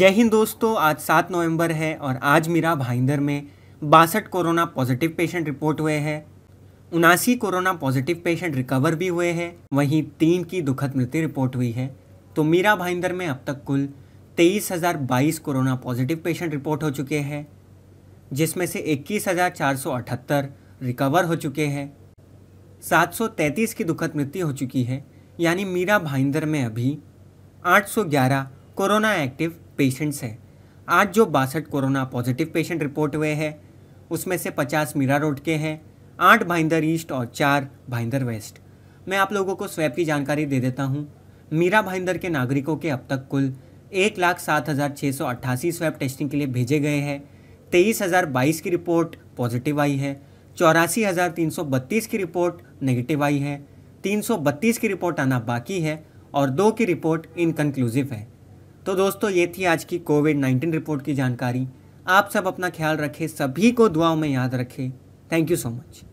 जय हिंद दोस्तों आज सात नवंबर है और आज मीरा भाईंदर में बासठ कोरोना पॉजिटिव पेशेंट रिपोर्ट हुए हैं उनासी कोरोना पॉजिटिव पेशेंट रिकवर भी हुए हैं वहीं तीन की दुखद मृत्यु रिपोर्ट हुई है तो मीरा भाईंदर में अब तक कुल तेईस हज़ार बाईस कोरोना पॉजिटिव पेशेंट रिपोर्ट हो चुके हैं जिसमें से इक्कीस हज़ार चार सौ अठहत्तर रिकवर हो चुके हैं सात सौ तैंतीस की दुखद मृत्यु हो चुकी है यानी मीरा भाईंदर में अभी आठ सौ ग्यारह कोरोना एक्टिव पेशेंट्स हैं आज जो बासठ कोरोना पॉजिटिव पेशेंट रिपोर्ट हुए हैं उसमें से पचास मीरा रोड के हैं आठ भाईंदर ईस्ट और चार भाईंदर वेस्ट मैं आप लोगों को स्वैप की जानकारी दे देता हूँ मीरा भाईंदर के नागरिकों के अब तक कुल एक लाख सात हज़ार छः सौ अट्ठासी स्वैप टेस्टिंग के लिए भेजे गए हैं तेईस हज़ार बाईस की रिपोर्ट पॉजिटिव आई है चौरासी हज़ार तीन सौ बत्तीस की रिपोर्ट नेगेटिव आई है तीन सौ बत्तीस की रिपोर्ट आना बाकी है और दो की रिपोर्ट इनकन्क्लूसिव है तो दोस्तों ये थी आज की कोविड नाइन्टीन रिपोर्ट की जानकारी आप सब अपना ख्याल रखें सभी को दुआओं में याद रखें थैंक यू सो मच